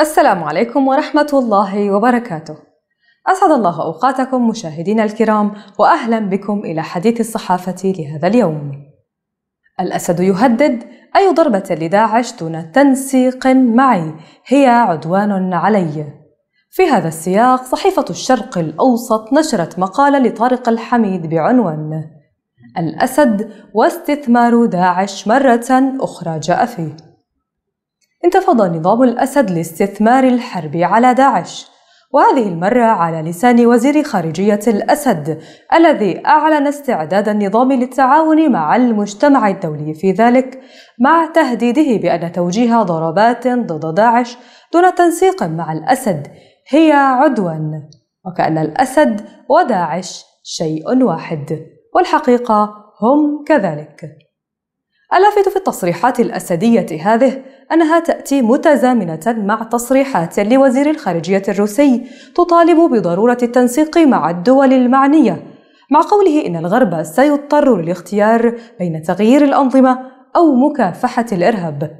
السلام عليكم ورحمة الله وبركاته. أسعد الله أوقاتكم مشاهدينا الكرام وأهلا بكم إلى حديث الصحافة لهذا اليوم. الأسد يهدد أي ضربة لداعش دون تنسيق معي هي عدوان علي. في هذا السياق صحيفة الشرق الأوسط نشرت مقالة لطارق الحميد بعنوان الأسد واستثمار داعش مرة أخرى جاء فيه انتفض نظام الأسد لاستثمار الحرب على داعش وهذه المرة على لسان وزير خارجية الأسد الذي أعلن استعداد النظام للتعاون مع المجتمع الدولي في ذلك مع تهديده بأن توجيه ضربات ضد داعش دون تنسيق مع الأسد هي عدوان وكأن الأسد وداعش شيء واحد والحقيقة هم كذلك اللافت في التصريحات الأسدية هذه أنها تأتي متزامنة مع تصريحات لوزير الخارجية الروسي تطالب بضرورة التنسيق مع الدول المعنية مع قوله إن الغرب سيضطر للاختيار بين تغيير الأنظمة أو مكافحة الإرهاب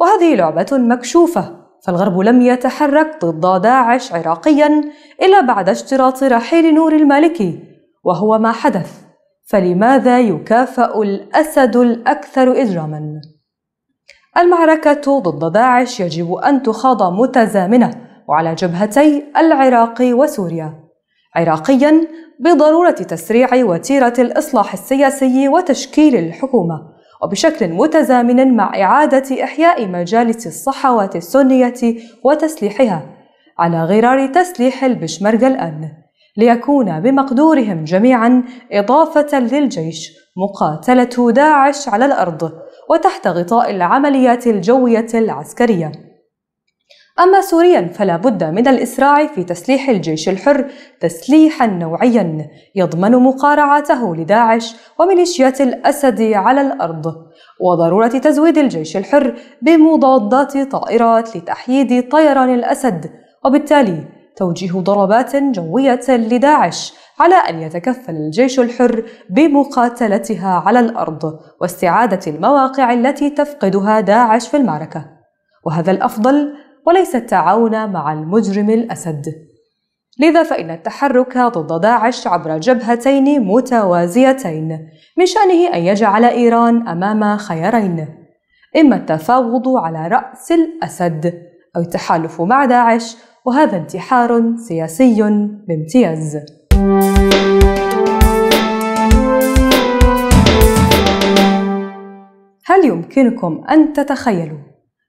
وهذه لعبة مكشوفة فالغرب لم يتحرك ضد داعش عراقيا إلا بعد اشتراط رحيل نور المالكي وهو ما حدث فلماذا يكافأ الأسد الأكثر إجراماً؟ المعركة ضد داعش يجب أن تخاض متزامنة وعلى جبهتي العراق وسوريا. عراقياً بضرورة تسريع وتيرة الإصلاح السياسي وتشكيل الحكومة، وبشكل متزامن مع إعادة إحياء مجالس الصحوات السنية وتسليحها، على غرار تسليح البشمركة الآن. ليكون بمقدورهم جميعا إضافة للجيش مقاتلة داعش على الأرض وتحت غطاء العمليات الجوية العسكرية أما سوريا فلا بد من الإسراع في تسليح الجيش الحر تسليحا نوعيا يضمن مقارعته لداعش وميليشيات الأسد على الأرض وضرورة تزويد الجيش الحر بمضادات طائرات لتحييد طيران الأسد وبالتالي توجيه ضربات جوية لداعش على أن يتكفل الجيش الحر بمقاتلتها على الأرض واستعادة المواقع التي تفقدها داعش في المعركة وهذا الأفضل وليس التعاون مع المجرم الأسد لذا فإن التحرك ضد داعش عبر جبهتين متوازيتين من شأنه أن يجعل إيران أمام خيارين إما التفاوض على رأس الأسد أو التحالف مع داعش وهذا انتحار سياسي بامتياز هل يمكنكم أن تتخيلوا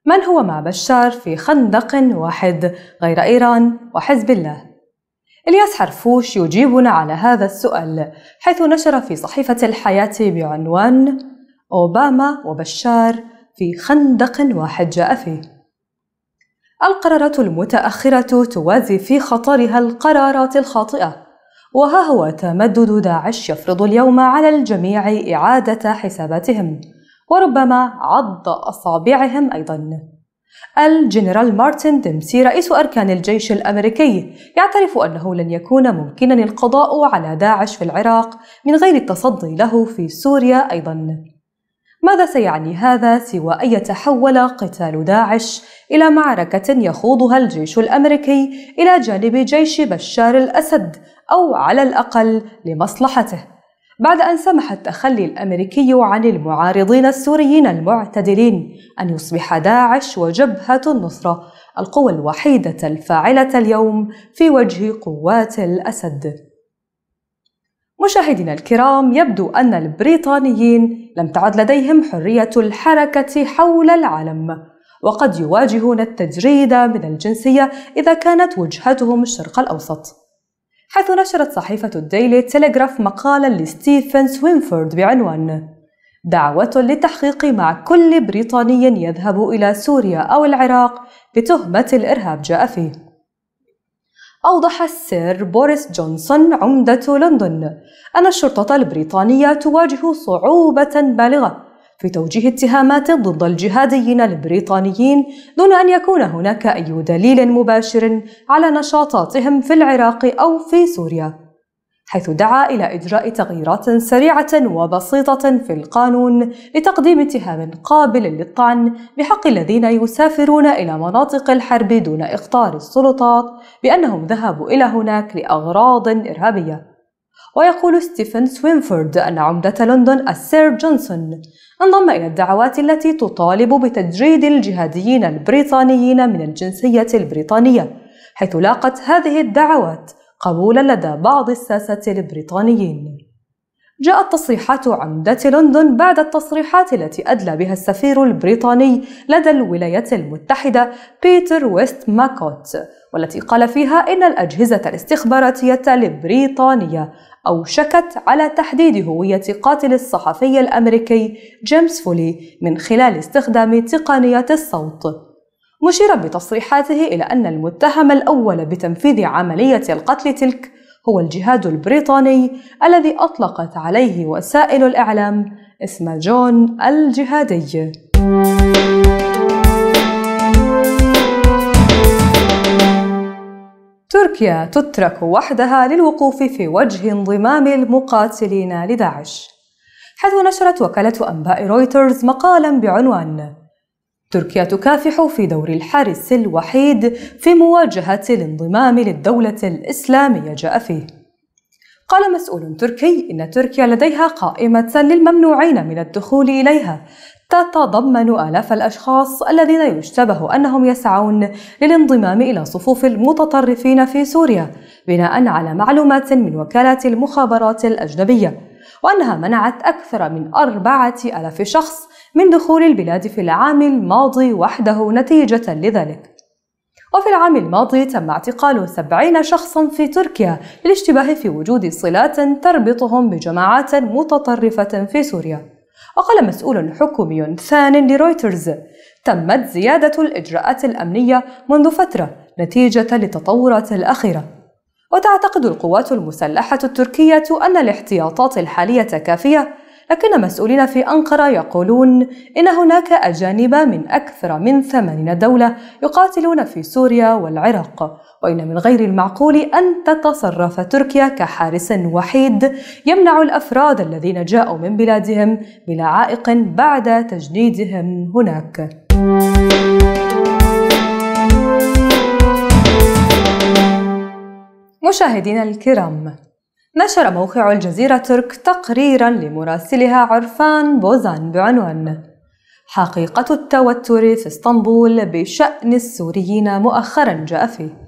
من هو مع بشار في خندق واحد غير إيران وحزب الله؟ إلياس حرفوش يجيبنا على هذا السؤال حيث نشر في صحيفة الحياة بعنوان أوباما وبشار في خندق واحد جاء فيه القرارات المتأخرة توازي في خطرها القرارات الخاطئة وها هو تمدد داعش يفرض اليوم على الجميع إعادة حساباتهم وربما عض أصابعهم أيضا الجنرال مارتن ديمسي رئيس أركان الجيش الأمريكي يعترف أنه لن يكون ممكنا القضاء على داعش في العراق من غير التصدي له في سوريا أيضا ماذا سيعني هذا سوى أن يتحول قتال داعش إلى معركة يخوضها الجيش الأمريكي إلى جانب جيش بشار الأسد أو على الأقل لمصلحته بعد أن سمح التخلي الأمريكي عن المعارضين السوريين المعتدلين أن يصبح داعش وجبهة النصرة القوى الوحيدة الفاعلة اليوم في وجه قوات الأسد مشاهدينا الكرام يبدو أن البريطانيين لم تعد لديهم حرية الحركة حول العالم وقد يواجهون التجريد من الجنسية إذا كانت وجهتهم الشرق الأوسط حيث نشرت صحيفة الديلي تيليغراف مقالا لستيفن سوينفورد بعنوان دعوة للتحقيق مع كل بريطاني يذهب إلى سوريا أو العراق بتهمة الإرهاب جاء فيه أوضح السير بوريس جونسون عمدة لندن أن الشرطة البريطانية تواجه صعوبة بالغة في توجيه اتهامات ضد الجهاديين البريطانيين دون أن يكون هناك أي دليل مباشر على نشاطاتهم في العراق أو في سوريا حيث دعا إلى إجراء تغييرات سريعة وبسيطة في القانون لتقديم اتهام قابل للطعن بحق الذين يسافرون إلى مناطق الحرب دون إخطار السلطات بأنهم ذهبوا إلى هناك لأغراض إرهابية. ويقول ستيفن سوينفورد أن عمدة لندن السير جونسون انضم إلى الدعوات التي تطالب بتجريد الجهاديين البريطانيين من الجنسية البريطانية، حيث لاقت هذه الدعوات قبولا لدى بعض الساسة البريطانيين جاءت تصريحات عمدة لندن بعد التصريحات التي أدلى بها السفير البريطاني لدى الولايات المتحدة بيتر ويست ماكوت والتي قال فيها إن الأجهزة الاستخباراتية البريطانية أوشكت على تحديد هوية قاتل الصحفي الأمريكي جيمس فولي من خلال استخدام تقنية الصوت مشيرا بتصريحاته إلى أن المتهم الأول بتنفيذ عملية القتل تلك هو الجهاد البريطاني الذي أطلقت عليه وسائل الإعلام اسم جون الجهادي. تركيا تترك وحدها للوقوف في وجه انضمام المقاتلين لداعش حيث نشرت وكالة أنباء رويترز مقالا بعنوان تركيا تكافح في دور الحارس الوحيد في مواجهة الانضمام للدولة الإسلامية جاء فيه قال مسؤول تركي إن تركيا لديها قائمة للممنوعين من الدخول إليها تتضمن آلاف الأشخاص الذين يشتبه أنهم يسعون للانضمام إلى صفوف المتطرفين في سوريا بناء على معلومات من وكالة المخابرات الأجنبية وأنها منعت أكثر من أربعة ألف شخص من دخول البلاد في العام الماضي وحده نتيجة لذلك وفي العام الماضي تم اعتقال سبعين شخصا في تركيا للاشتباه في وجود صلات تربطهم بجماعات متطرفة في سوريا وقال مسؤول حكومي ثان لرويترز تمت زيادة الإجراءات الأمنية منذ فترة نتيجة للتطورات الأخيرة وتعتقد القوات المسلحة التركية أن الاحتياطات الحالية كافية لكن مسؤولين في أنقرة يقولون إن هناك أجانب من أكثر من ثمانين دولة يقاتلون في سوريا والعراق وإن من غير المعقول أن تتصرف تركيا كحارس وحيد يمنع الأفراد الذين جاءوا من بلادهم بلا عائق بعد تجنيدهم هناك مشاهدينا الكرام نشر موقع الجزيرة ترك تقريرا لمراسلها عرفان بوزان بعنوان حقيقة التوتر في اسطنبول بشأن السوريين مؤخرا جاء فيه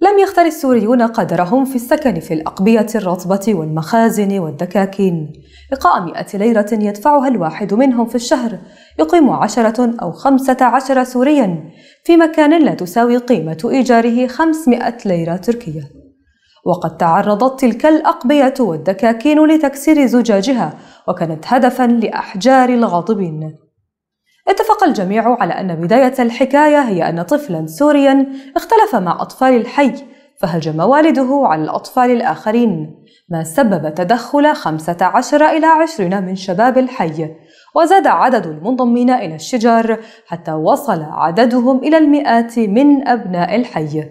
لم يختر السوريون قدرهم في السكن في الأقبية الرطبة والمخازن والدكاكين إقاء مئة ليرة يدفعها الواحد منهم في الشهر يقيم عشرة أو خمسة عشر سوريا في مكان لا تساوي قيمة إيجاره خمسمائة ليرة تركية وقد تعرضت تلك الأقبية والدكاكين لتكسير زجاجها وكانت هدفا لأحجار الغاضبين اتفق الجميع على أن بداية الحكاية هي أن طفلا سوريا اختلف مع أطفال الحي فهجم والده على الأطفال الآخرين ما سبب تدخل 15 إلى 20 من شباب الحي وزاد عدد المنضمين إلى الشجار حتى وصل عددهم إلى المئات من أبناء الحي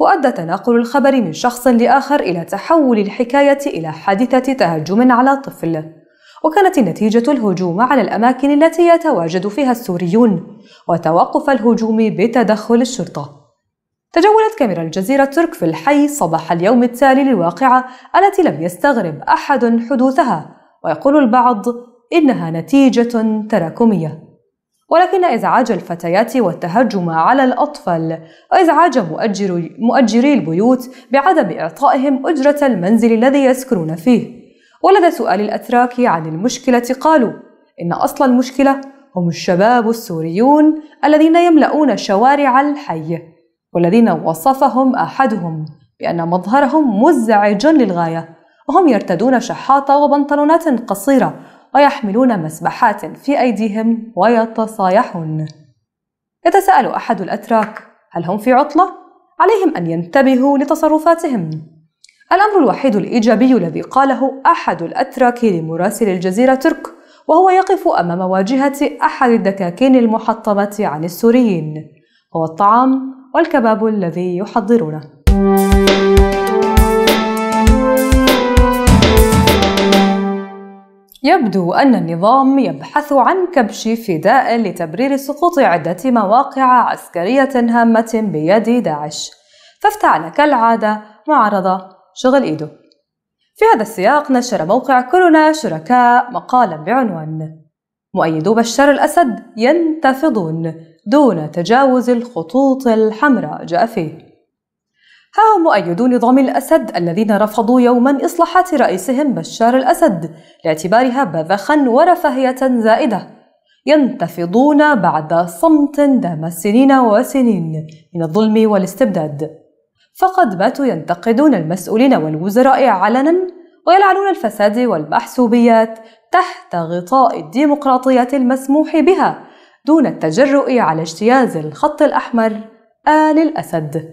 وأدى تناقل الخبر من شخص لآخر إلى تحول الحكاية إلى حادثة تهجم على طفل وكانت النتيجة الهجوم على الأماكن التي يتواجد فيها السوريون وتوقف الهجوم بتدخل الشرطة تجولت كاميرا الجزيرة الترك في الحي صباح اليوم التالي للواقعة التي لم يستغرب أحد حدوثها ويقول البعض إنها نتيجة تراكمية ولكن إزعاج الفتيات والتهجم على الأطفال وإزعاج مؤجري البيوت بعدم إعطائهم أجرة المنزل الذي يسكنون فيه ولدى سؤال الأتراك عن المشكلة قالوا إن أصل المشكلة هم الشباب السوريون الذين يملؤون شوارع الحي والذين وصفهم أحدهم بأن مظهرهم مزعج للغاية وهم يرتدون شحاطة وبنطلونات قصيرة ويحملون مسبحات في أيديهم ويتصايحون يتساءل أحد الأتراك هل هم في عطلة؟ عليهم أن ينتبهوا لتصرفاتهم الأمر الوحيد الإيجابي الذي قاله أحد الأتراك لمراسل الجزيرة ترك وهو يقف أمام واجهة أحد الدكاكين المحطمة عن السوريين هو الطعام والكباب الذي يحضرونه يبدو أن النظام يبحث عن كبش فداء لتبرير سقوط عدة مواقع عسكرية هامة بيد داعش فافتعل كالعادة معارضة شغل إيده في هذا السياق نشر موقع كورونا شركاء مقالا بعنوان مؤيدو بشار الأسد ينتفضون دون تجاوز الخطوط الحمراء جاء فيه ها هم مؤيدو نظام الأسد الذين رفضوا يوما إصلاحات رئيسهم بشار الأسد لاعتبارها بذخا ورفاهية زائدة ينتفضون بعد صمت دام السنين وسنين من الظلم والاستبداد فقد باتوا ينتقدون المسؤولين والوزراء علنا ويلعنون الفساد والمحسوبيات تحت غطاء الديمقراطية المسموح بها دون التجرؤ على اجتياز الخط الأحمر آل الأسد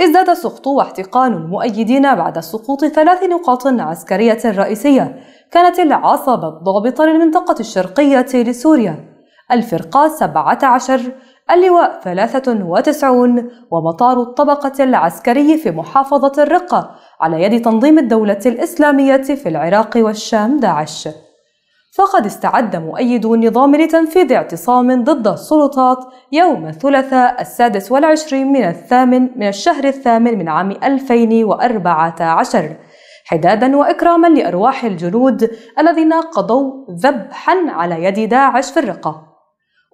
ازداد سقط واحتقان المؤيدين بعد سقوط ثلاث نقاط عسكرية رئيسية كانت العصبة الضابطة للمنطقة الشرقية لسوريا الفرقة 17 اللواء 93 ومطار الطبقة العسكري في محافظة الرقة على يد تنظيم الدولة الإسلامية في العراق والشام داعش فقد استعد مؤيدو النظام لتنفيذ اعتصام ضد السلطات يوم الثلاثاء السادس والعشرين من الثامن من الشهر الثامن من عام 2014 حدادا وإكراما لأرواح الجنود الذين قضوا ذبحا على يد داعش في الرقة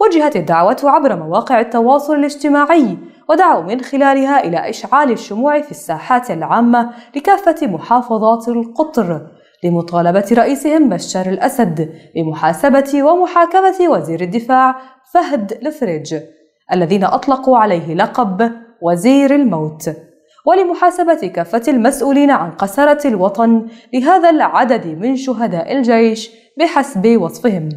وجهت الدعوة عبر مواقع التواصل الاجتماعي ودعوا من خلالها إلى إشعال الشموع في الساحات العامة لكافة محافظات القطر لمطالبة رئيسهم بشار الأسد بمحاسبة ومحاكمة وزير الدفاع فهد لفريج الذين أطلقوا عليه لقب وزير الموت ولمحاسبة كافة المسؤولين عن قسرة الوطن لهذا العدد من شهداء الجيش بحسب وصفهم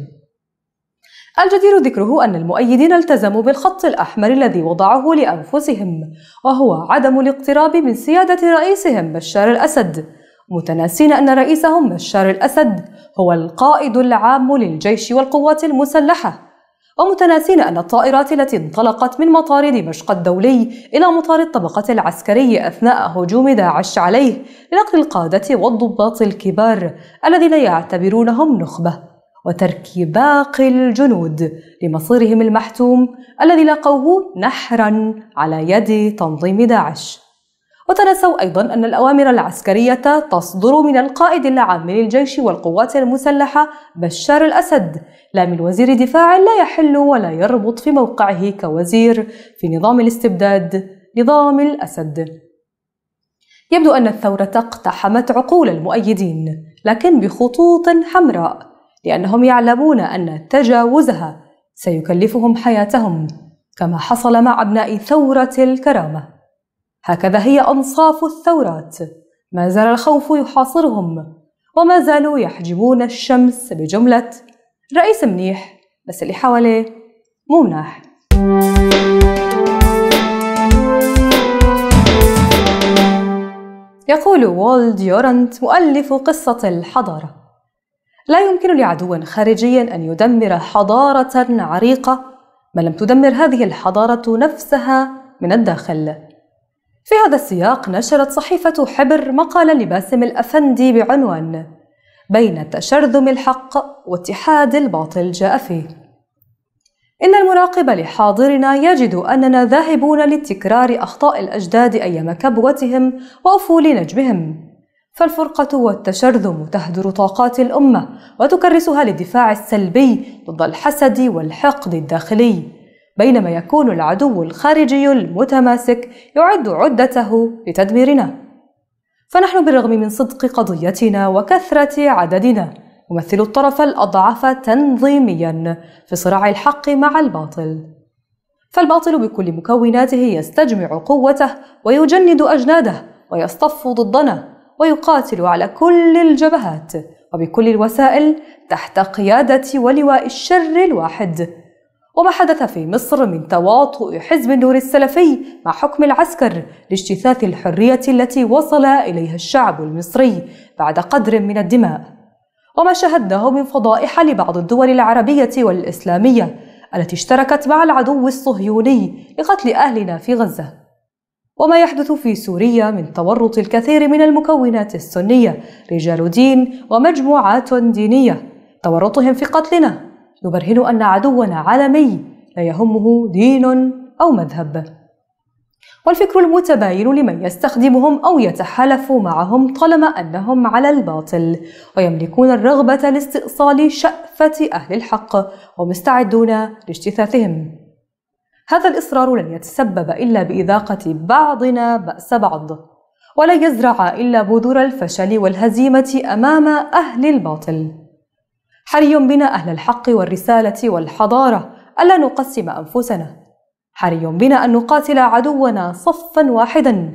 الجدير ذكره أن المؤيدين التزموا بالخط الأحمر الذي وضعه لأنفسهم وهو عدم الاقتراب من سيادة رئيسهم بشار الأسد متناسين أن رئيسهم بشار الأسد هو القائد العام للجيش والقوات المسلحة ومتناسين أن الطائرات التي انطلقت من مطار دمشق الدولي إلى مطار الطبقة العسكري أثناء هجوم داعش عليه لنقل القادة والضباط الكبار الذين يعتبرونهم نخبة وترك باقي الجنود لمصيرهم المحتوم الذي لقوه نحرا على يد تنظيم داعش وتنسوا أيضا أن الأوامر العسكرية تصدر من القائد العام للجيش والقوات المسلحة بشار الأسد لا من وزير دفاع لا يحل ولا يربط في موقعه كوزير في نظام الاستبداد نظام الأسد يبدو أن الثورة اقتحمت عقول المؤيدين لكن بخطوط حمراء لأنهم يعلمون أن تجاوزها سيكلفهم حياتهم كما حصل مع أبناء ثورة الكرامة هكذا هي أنصاف الثورات ما زال الخوف يحاصرهم وما زالوا يحجبون الشمس بجملة رئيس منيح بس اللي حواليه مو مناح يقول وولد يورنت مؤلف قصة الحضارة لا يمكن لعدو خارجي أن يدمر حضارة عريقة ما لم تدمر هذه الحضارة نفسها من الداخل في هذا السياق نشرت صحيفة حبر مقالا لباسم الأفندي بعنوان بين تشرذم الحق واتحاد الباطل جاء فيه إن المراقب لحاضرنا يجد أننا ذاهبون لتكرار أخطاء الأجداد أيام كبوتهم وأفول نجمهم فالفرقة والتشرذم تهدر طاقات الأمة وتكرسها للدفاع السلبي ضد الحسد والحقد الداخلي، بينما يكون العدو الخارجي المتماسك يعد عدته لتدميرنا. فنحن بالرغم من صدق قضيتنا وكثرة عددنا، نمثل الطرف الأضعف تنظيميا في صراع الحق مع الباطل. فالباطل بكل مكوناته يستجمع قوته ويجند أجناده ويصطف ضدنا ويقاتل على كل الجبهات وبكل الوسائل تحت قيادة ولواء الشر الواحد وما حدث في مصر من تواطؤ حزب النور السلفي مع حكم العسكر لاجتثاث الحرية التي وصل إليها الشعب المصري بعد قدر من الدماء وما شهدناه من فضائح لبعض الدول العربية والإسلامية التي اشتركت مع العدو الصهيوني لقتل أهلنا في غزة وما يحدث في سوريا من تورط الكثير من المكونات السنية رجال دين ومجموعات دينية تورطهم في قتلنا يبرهن أن عدونا عالمي لا يهمه دين أو مذهب والفكر المتباين لمن يستخدمهم أو يتحالف معهم طالما أنهم على الباطل ويملكون الرغبة لاستئصال شأفة أهل الحق ومستعدون لاجتثاثهم هذا الإصرار لن يتسبب إلا بإذاقة بعضنا بأس بعض ولا يزرع إلا بذور الفشل والهزيمة أمام أهل الباطل حري بنا أهل الحق والرسالة والحضارة ألا نقسم أنفسنا حري بنا أن نقاتل عدونا صفا واحدا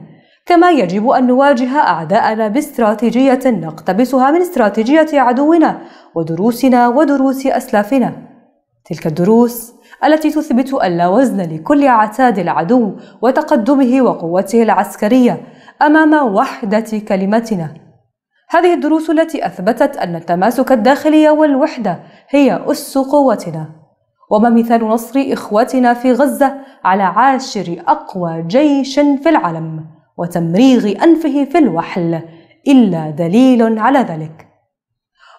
كما يجب أن نواجه أعداءنا باستراتيجية نقتبسها من استراتيجية عدونا ودروسنا ودروس أسلافنا تلك الدروس التي تثبت أن لا وزن لكل عتاد العدو وتقدمه وقوته العسكرية أمام وحدة كلمتنا. هذه الدروس التي أثبتت أن التماسك الداخلي والوحدة هي أس قوتنا. وما مثال نصر إخوتنا في غزة على عاشر أقوى جيش في العالم وتمريغ أنفه في الوحل إلا دليل على ذلك.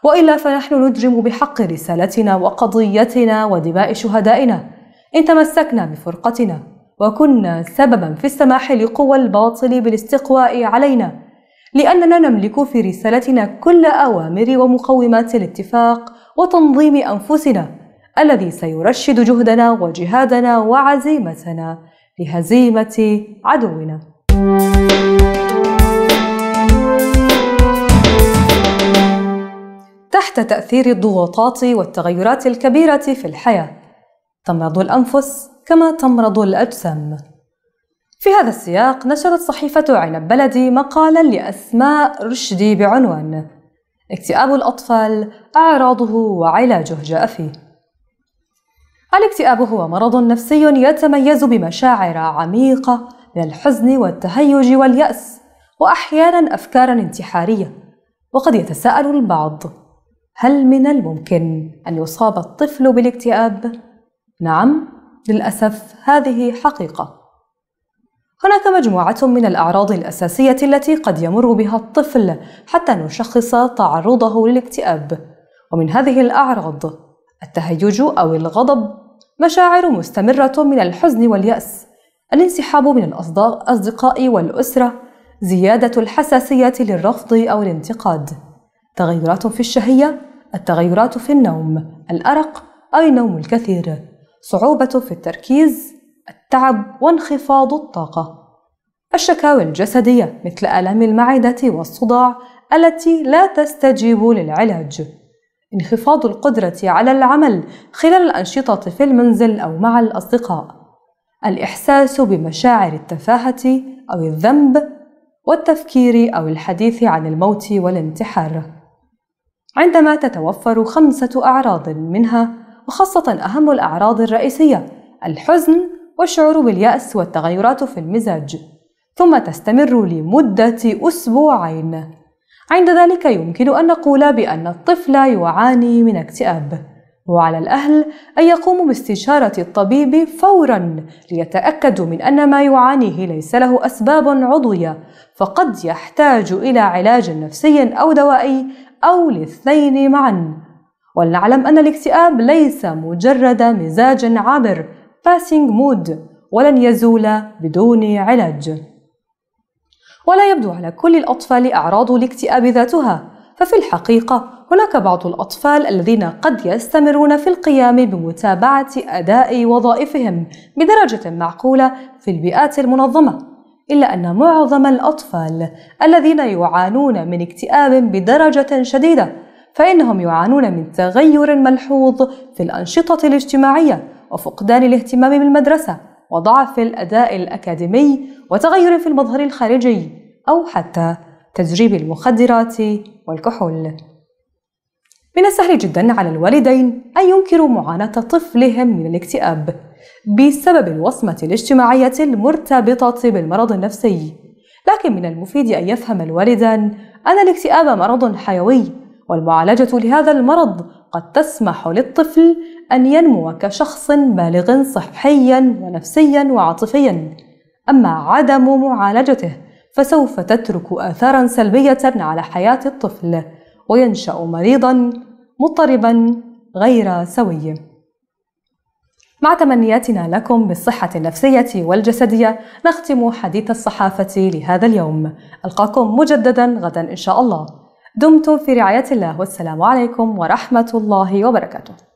والا فنحن نجرم بحق رسالتنا وقضيتنا ودماء شهدائنا ان تمسكنا بفرقتنا وكنا سببا في السماح لقوى الباطل بالاستقواء علينا لاننا نملك في رسالتنا كل اوامر ومقومات الاتفاق وتنظيم انفسنا الذي سيرشد جهدنا وجهادنا وعزيمتنا لهزيمه عدونا تحت تأثير الضغوطات والتغيرات الكبيرة في الحياة تمرض الأنفس كما تمرض الأجسام في هذا السياق نشرت صحيفة عنب بلدي مقالا لأسماء رشدي بعنوان اكتئاب الأطفال أعراضه وعلاجه جاء فيه الاكتئاب هو مرض نفسي يتميز بمشاعر عميقة من الحزن والتهيج واليأس وأحيانا أفكارا انتحارية وقد يتساءل البعض هل من الممكن أن يصاب الطفل بالاكتئاب؟ نعم، للأسف هذه حقيقة. هناك مجموعة من الأعراض الأساسية التي قد يمر بها الطفل حتى نشخص تعرضه للاكتئاب، ومن هذه الأعراض التهيج أو الغضب، مشاعر مستمرة من الحزن واليأس، الانسحاب من الأصدقاء والأسرة، زيادة الحساسية للرفض أو الانتقاد. تغيرات في الشهية التغيرات في النوم الأرق أي نوم الكثير صعوبة في التركيز التعب وانخفاض الطاقة الشكاوى الجسدية مثل آلام المعدة والصداع التي لا تستجيب للعلاج انخفاض القدرة على العمل خلال الأنشطة في المنزل أو مع الأصدقاء الإحساس بمشاعر التفاهة أو الذنب والتفكير أو الحديث عن الموت والانتحار عندما تتوفر خمسة أعراض منها وخاصة أهم الأعراض الرئيسية الحزن والشعور باليأس والتغيرات في المزاج ثم تستمر لمدة أسبوعين عند ذلك يمكن أن نقول بأن الطفل يعاني من اكتئاب وعلى الأهل أن يقوموا باستشارة الطبيب فورا ليتأكدوا من أن ما يعانيه ليس له أسباب عضوية فقد يحتاج إلى علاج نفسي أو دوائي أو الاثنين معا ولنعلم أن الاكتئاب ليس مجرد مزاج عابر passing mood ولن يزول بدون علاج ولا يبدو على كل الأطفال أعراض الاكتئاب ذاتها ففي الحقيقة هناك بعض الأطفال الذين قد يستمرون في القيام بمتابعة أداء وظائفهم بدرجة معقولة في البيئات المنظمة إلا أن معظم الأطفال الذين يعانون من اكتئاب بدرجة شديدة فإنهم يعانون من تغير ملحوظ في الأنشطة الاجتماعية وفقدان الاهتمام بالمدرسة وضعف الأداء الأكاديمي وتغير في المظهر الخارجي أو حتى تجريب المخدرات والكحول. من السهل جدا على الوالدين أن ينكروا معاناة طفلهم من الاكتئاب بسبب الوصمة الاجتماعية المرتبطة بالمرض النفسي لكن من المفيد أن يفهم الوالدان أن الاكتئاب مرض حيوي والمعالجة لهذا المرض قد تسمح للطفل أن ينمو كشخص بالغ صحيا ونفسيا وعاطفيا أما عدم معالجته فسوف تترك آثارا سلبية على حياة الطفل وينشأ مريضا مضطربا غير سوي مع تمنياتنا لكم بالصحة النفسية والجسدية نختم حديث الصحافة لهذا اليوم ألقاكم مجددا غدا إن شاء الله دمتم في رعاية الله والسلام عليكم ورحمة الله وبركاته